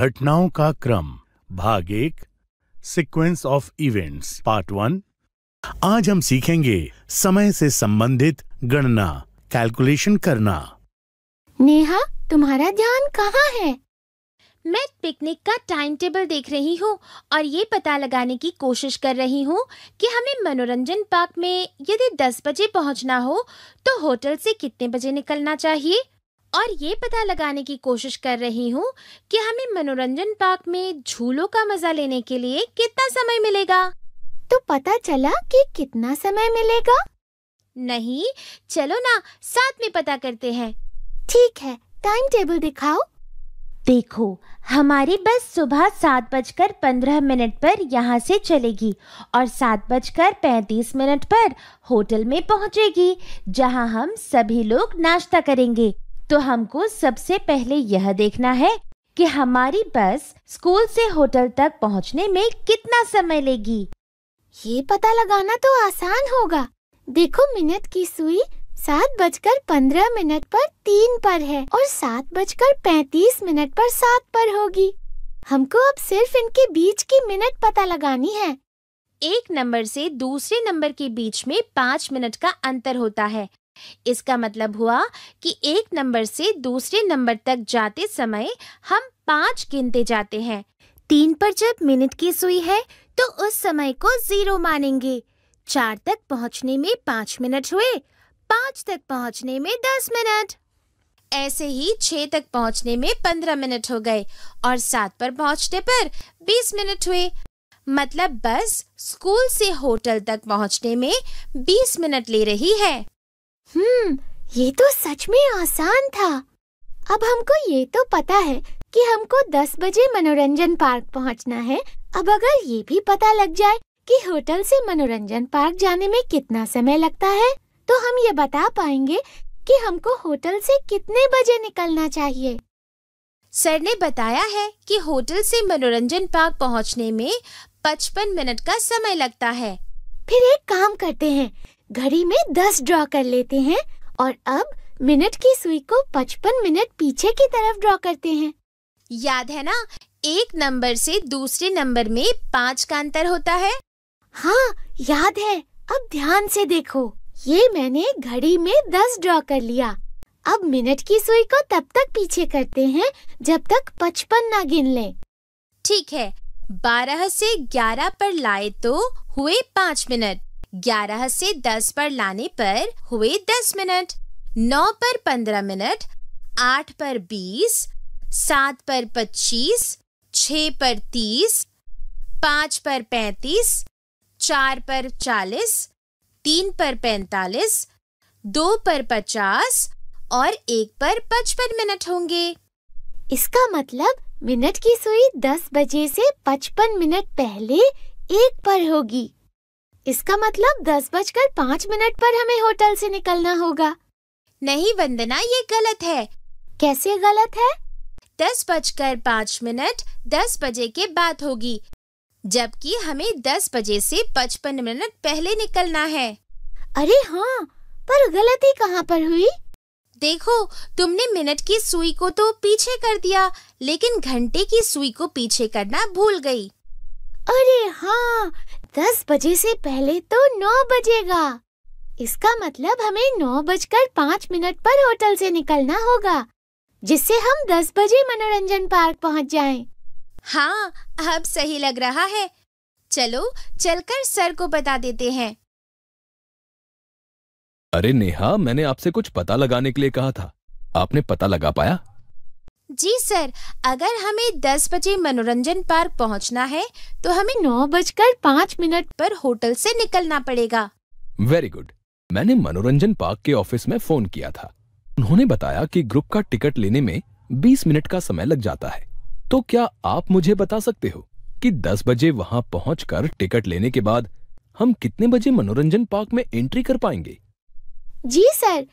घटनाओं का क्रम भाग एक sequence of events part one आज हम सीखेंगे समय से संबंधित गणना कैलकुलेशन करना नेहा तुम्हारा ध्यान कहाँ है मैं पिकनिक का टाइम टेबल देख रही हूँ और ये पता लगाने की कोशिश कर रही हूँ कि हमें मनोरंजन पार्क में यदि 10 बजे पहुँचना हो तो होटल से कितने बजे निकलना चाहिए और ये पता लगाने की कोशिश कर रही हूँ कि हमें मनोरंजन पार्क में झूलों का मजा लेने के लिए कितना समय मिलेगा तो पता चला कि कितना समय मिलेगा नहीं चलो ना साथ में पता करते हैं ठीक है टाइम टेबल दिखाओ देखो हमारी बस सुबह सात बजकर पंद्रह मिनट पर यहाँ से चलेगी और सात बजकर पैंतीस मिनट पर होटल में पहुँचेगी जहाँ हम सभी लोग नाश्ता करेंगे तो हमको सबसे पहले यह देखना है कि हमारी बस स्कूल से होटल तक पहुंचने में कितना समय लेगी ये पता लगाना तो आसान होगा देखो मिनट की सुई सात बजकर पंद्रह मिनट पर तीन पर है और सात बजकर पैतीस मिनट पर सात पर होगी हमको अब सिर्फ इनके बीच की मिनट पता लगानी है एक नंबर से दूसरे नंबर के बीच में पाँच मिनट का अंतर होता है इसका मतलब हुआ कि एक नंबर से दूसरे नंबर तक जाते समय हम पाँच गिनते जाते हैं तीन पर जब मिनट की सुई है तो उस समय को जीरो मानेंगे चार तक पहुंचने में पाँच मिनट हुए पाँच तक पहुंचने में दस मिनट ऐसे ही छः तक पहुंचने में पंद्रह मिनट हो गए और सात पर पहुंचने पर बीस मिनट हुए मतलब बस स्कूल से होटल तक पहुंचने में बीस मिनट ले रही है हम्म, ये तो सच में आसान था अब हमको ये तो पता है कि हमको 10 बजे मनोरंजन पार्क पहुंचना है अब अगर ये भी पता लग जाए कि होटल से मनोरंजन पार्क जाने में कितना समय लगता है तो हम ये बता पाएंगे कि हमको होटल से कितने बजे निकलना चाहिए सर ने बताया है कि होटल से मनोरंजन पार्क पहुंचने में 55 मिनट का समय लगता है फिर एक काम करते हैं घड़ी में दस ड्रॉ कर लेते हैं और अब मिनट की सुई को पचपन मिनट पीछे की तरफ ड्रॉ करते हैं याद है ना एक नंबर से दूसरे नंबर में पाँच का अंतर होता है हाँ याद है अब ध्यान से देखो ये मैंने घड़ी में दस ड्रॉ कर लिया अब मिनट की सुई को तब तक पीछे करते हैं जब तक पचपन ना गिन ले ठीक है बारह से ग्यारह पर लाए तो हुए पाँच मिनट ग्यारह से दस पर लाने पर हुए दस मिनट नौ पर पंद्रह मिनट आठ पर बीस सात पर पच्चीस छ पर तीस पाँच पर पैंतीस चार पर चालीस तीन पर पैंतालीस दो पर पचास और एक पर पचपन मिनट होंगे इसका मतलब मिनट की सुई दस बजे से पचपन मिनट पहले एक पर होगी इसका मतलब दस बजकर पाँच मिनट पर हमें होटल से निकलना होगा नहीं वंदना ये गलत है कैसे गलत है दस बजकर पाँच मिनट दस बजे के बाद होगी जबकि हमें दस बजे से पचपन मिनट पहले निकलना है अरे हाँ पर गलती कहाँ पर हुई देखो तुमने मिनट की सुई को तो पीछे कर दिया लेकिन घंटे की सुई को पीछे करना भूल गई अरे हाँ दस बजे से पहले तो नौ बजेगा इसका मतलब हमें नौ बजकर पाँच मिनट पर होटल से निकलना होगा जिससे हम दस बजे मनोरंजन पार्क पहुंच जाएं। हाँ अब सही लग रहा है चलो चलकर सर को बता देते हैं अरे नेहा मैंने आपसे कुछ पता लगाने के लिए कहा था आपने पता लगा पाया जी सर अगर हमें दस बजे मनोरंजन पार्क पहुंचना है तो हमें नौ बजकर पाँच मिनट पर होटल से निकलना पड़ेगा वेरी गुड मैंने मनोरंजन पार्क के ऑफिस में फोन किया था उन्होंने बताया कि ग्रुप का टिकट लेने में बीस मिनट का समय लग जाता है तो क्या आप मुझे बता सकते हो कि दस बजे वहाँ पहुँच टिकट लेने के बाद हम कितने बजे मनोरंजन पार्क में एंट्री कर पाएंगे जी सर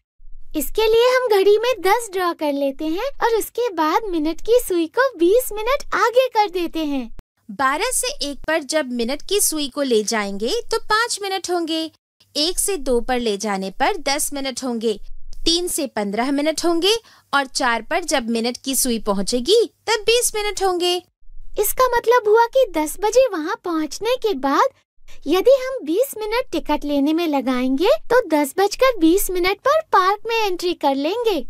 इसके लिए हम घड़ी में दस ड्रॉ कर लेते हैं और उसके बाद मिनट की सुई को बीस मिनट आगे कर देते हैं बारह से एक पर जब मिनट की सुई को ले जाएंगे तो पाँच मिनट होंगे एक से दो पर ले जाने पर दस मिनट होंगे तीन से पंद्रह मिनट होंगे और चार पर जब मिनट की सुई पहुंचेगी तब बीस मिनट होंगे इसका मतलब हुआ कि दस बजे वहाँ पहुँचने के बाद यदि हम 20 मिनट टिकट लेने में लगाएंगे तो दस बजकर बीस मिनट पर पार्क में एंट्री कर लेंगे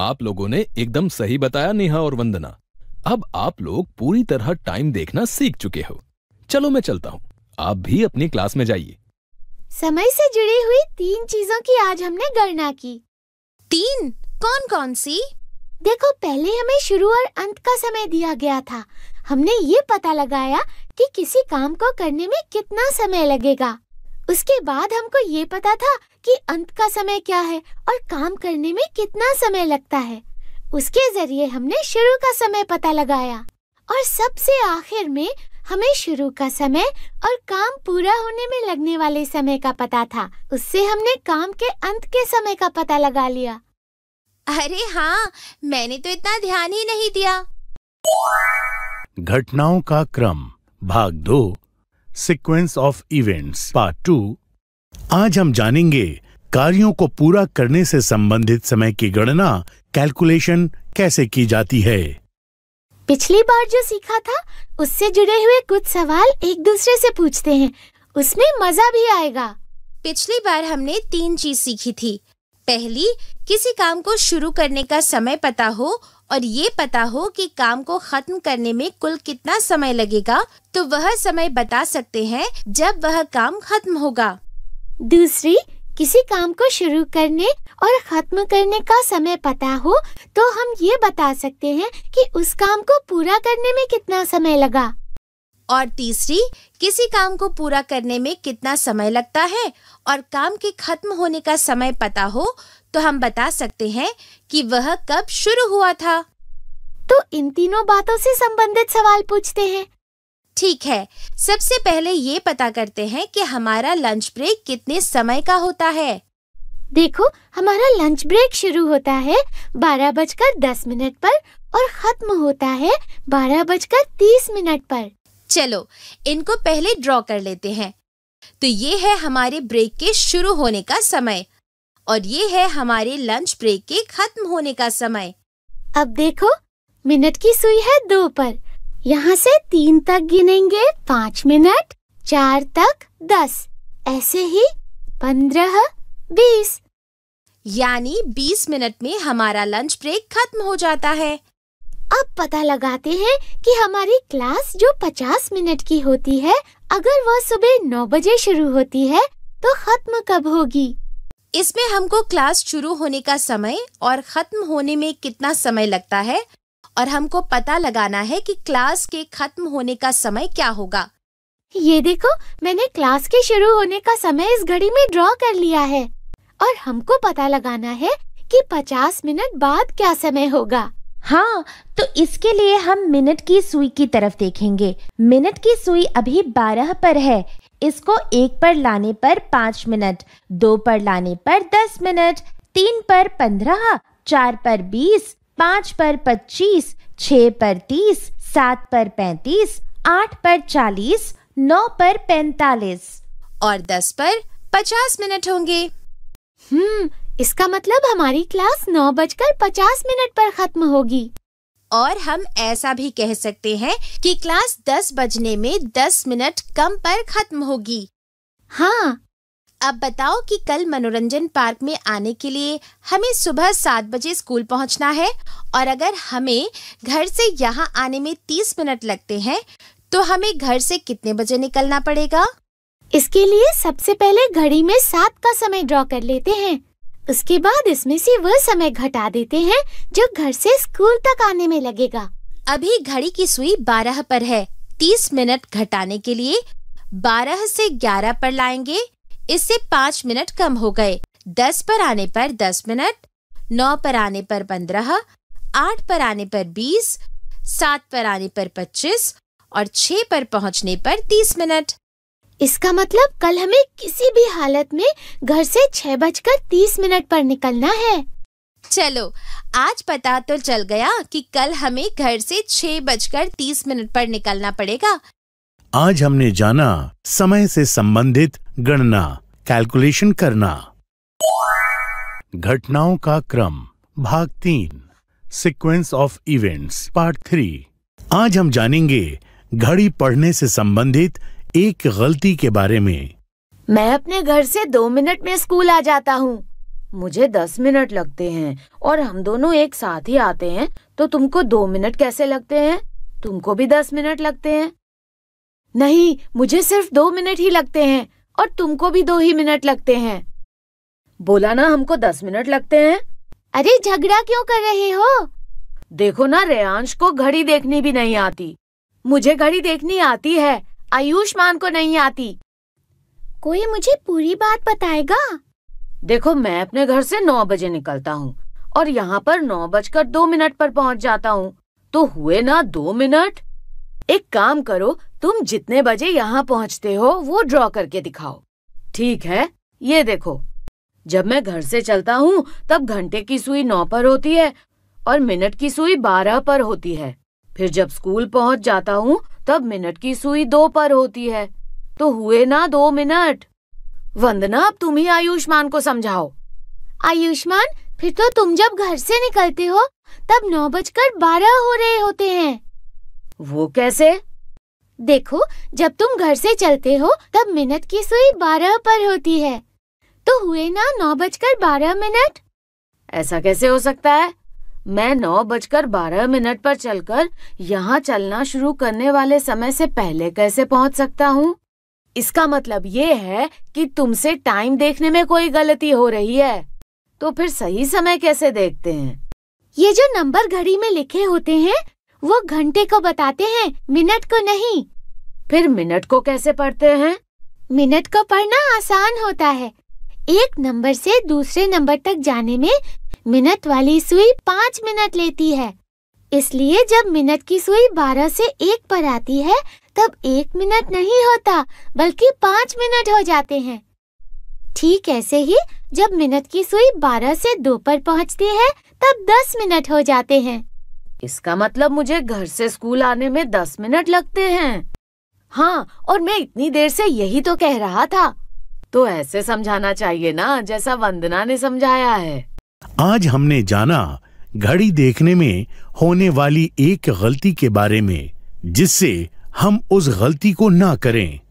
आप लोगों ने एकदम सही बताया नेहा और वंदना अब आप लोग पूरी तरह टाइम देखना सीख चुके हो चलो मैं चलता हूँ आप भी अपनी क्लास में जाइए समय से जुड़ी हुई तीन चीजों की आज हमने गणना की तीन कौन कौन सी देखो पहले हमें शुरू और अंत का समय दिया गया था हमने ये पता लगाया कि किसी काम को करने में कितना समय लगेगा उसके बाद हमको ये पता था कि अंत का समय क्या है और काम करने में कितना समय लगता है उसके जरिए हमने शुरू का समय पता लगाया और सबसे आखिर में हमें शुरू का समय और काम पूरा होने में लगने वाले समय का पता था उससे हमने काम के अंत के समय का पता लगा लिया अरे हाँ मैंने तो इतना ध्यान ही नहीं दिया घटनाओं का क्रम भाग दो sequence of events part two आज हम जानेंगे कार्यों को पूरा करने से संबंधित समय की गणना कैलकुलेशन कैसे की जाती है पिछली बार जो सीखा था उससे जुड़े हुए कुछ सवाल एक दूसरे से पूछते हैं उसमें मजा भी आएगा पिछली बार हमने तीन चीज सीखी थी पहली किसी काम को शुरू करने का समय पता हो और ये पता हो कि काम को खत्म करने में कुल कितना समय लगेगा तो वह समय बता सकते हैं जब वह काम खत्म होगा दूसरी किसी काम को शुरू करने और खत्म करने का समय पता हो तो हम ये बता सकते हैं कि उस काम को पूरा करने में कितना समय लगा और तीसरी किसी काम को पूरा करने में कितना समय लगता है और काम के खत्म होने का समय पता हो तो हम बता सकते हैं कि वह कब शुरू हुआ था तो इन तीनों बातों से संबंधित सवाल पूछते हैं ठीक है सबसे पहले ये पता करते हैं कि हमारा लंच ब्रेक कितने समय का होता है देखो हमारा लंच ब्रेक शुरू होता है बारह बजकर दस मिनट पर और खत्म होता है बारह बजकर तीस मिनट पर चलो इनको पहले ड्रॉ कर लेते हैं तो ये है हमारे ब्रेक के शुरू होने का समय और ये है हमारे लंच ब्रेक के खत्म होने का समय अब देखो मिनट की सुई है दो पर यहाँ से तीन तक गिनेंगे पाँच मिनट चार तक दस ऐसे ही पंद्रह बीस यानी बीस मिनट में हमारा लंच ब्रेक खत्म हो जाता है अब पता लगाते हैं कि हमारी क्लास जो 50 मिनट की होती है अगर वह सुबह 9 बजे शुरू होती है तो खत्म कब होगी इसमें हमको क्लास शुरू होने का समय और खत्म होने में कितना समय लगता है और हमको पता लगाना है कि क्लास के खत्म होने का समय क्या होगा ये देखो मैंने क्लास के शुरू होने का समय इस घड़ी में ड्रॉ कर लिया है और हमको पता लगाना है कि 50 मिनट बाद क्या समय होगा हाँ तो इसके लिए हम मिनट की सुई की तरफ देखेंगे मिनट की सुई अभी बारह पर है इसको एक पर लाने पर पाँच मिनट दो पर लाने पर दस मिनट तीन पर पंद्रह चार पर बीस पाँच पर पच्चीस छ पर तीस सात पर पैंतीस आठ पर चालीस नौ पर पैंतालीस और दस पर पचास मिनट होंगे हम्म इसका मतलब हमारी क्लास नौ बजकर पचास मिनट पर खत्म होगी और हम ऐसा भी कह सकते हैं कि क्लास दस बजने में दस मिनट कम पर खत्म होगी हाँ अब बताओ कि कल मनोरंजन पार्क में आने के लिए हमें सुबह सात बजे स्कूल पहुंचना है और अगर हमें घर से यहाँ आने में तीस मिनट लगते हैं तो हमें घर से कितने बजे निकलना पड़ेगा इसके लिए सबसे पहले घड़ी में सात का समय ड्रॉ कर लेते हैं उसके बाद इसमें से वह समय घटा देते हैं जो घर से स्कूल तक आने में लगेगा अभी घड़ी की सुई बारह पर है तीस मिनट घटाने के लिए बारह से ग्यारह पर लाएंगे इससे पाँच मिनट कम हो गए दस पर आने पर दस मिनट नौ पर आने पर पंद्रह आठ पर आने पर बीस सात पर आने पर पच्चीस और 6 पर पहुंचने पर तीस मिनट इसका मतलब कल हमें किसी भी हालत में घर से छह बजकर तीस मिनट पर निकलना है चलो आज पता तो चल गया कि कल हमें घर से छह बजकर तीस मिनट पर निकलना पड़ेगा आज हमने जाना समय से संबंधित गणना कैलकुलेशन करना घटनाओं का क्रम भाग तीन sequence of events part three आज हम जानेंगे घड़ी पढ़ने से संबंधित एक गलती के बारे में मैं अपने घर से दो मिनट में स्कूल आ जाता हूँ मुझे दस मिनट लगते हैं और हम दोनों एक साथ ही आते हैं तो तुमको दो मिनट कैसे लगते हैं तुमको भी दस मिनट लगते हैं नहीं मुझे सिर्फ दो मिनट ही लगते हैं और तुमको भी दो ही मिनट लगते हैं बोला ना हमको दस मिनट लगते हैं अरे झगड़ा क्यों कर रहे हो देखो ना रेयांश को घड़ी देखनी भी नहीं आती मुझे घड़ी देखनी आती है आयुष्मान को नहीं आती कोई मुझे पूरी बात बताएगा देखो मैं अपने घर से नौ बजे निकलता हूँ और यहाँ पर नौ बजकर दो मिनट पर पहुँच जाता हूँ तो हुए ना दो मिनट एक काम करो तुम जितने बजे यहाँ पहुँचते हो वो ड्रॉ करके दिखाओ ठीक है ये देखो जब मैं घर से चलता हूँ तब घंटे की सुई नौ पर होती है और मिनट की सुई बारह पर होती है फिर जब स्कूल पहुँच जाता हूँ तब मिनट की सुई दो पर होती है तो हुए ना दो मिनट वंदना अब तुम ही आयुष्मान को समझाओ आयुष्मान फिर तो तुम जब घर से निकलते हो तब नौ बजकर बारह हो रहे होते हैं वो कैसे देखो जब तुम घर से चलते हो तब मिनट की सुई बारह पर होती है तो हुए ना नौ बजकर बारह मिनट ऐसा कैसे हो सकता है मैं नौ बजकर बारह मिनट पर चलकर यहाँ चलना शुरू करने वाले समय से पहले कैसे पहुँच सकता हूँ इसका मतलब ये है कि तुमसे टाइम देखने में कोई गलती हो रही है तो फिर सही समय कैसे देखते हैं ये जो नंबर घड़ी में लिखे होते हैं वो घंटे को बताते हैं मिनट को नहीं फिर मिनट को कैसे पढ़ते हैं मिनट को पढ़ना आसान होता है एक नंबर से दूसरे नंबर तक जाने में मिनट वाली सुई पाँच मिनट लेती है इसलिए जब मिनट की सुई बारह से एक पर आती है तब एक मिनट नहीं होता बल्कि पाँच मिनट हो जाते हैं ठीक ऐसे ही जब मिनट की सुई बारह से दो पर पहुंचती है तब दस मिनट हो जाते हैं इसका मतलब मुझे घर से स्कूल आने में दस मिनट लगते हैं हाँ और मैं इतनी देर से यही तो कह रहा था तो ऐसे समझाना चाहिए ना जैसा वंदना ने समझाया है आज हमने जाना घड़ी देखने में होने वाली एक गलती के बारे में जिससे हम उस गलती को ना करें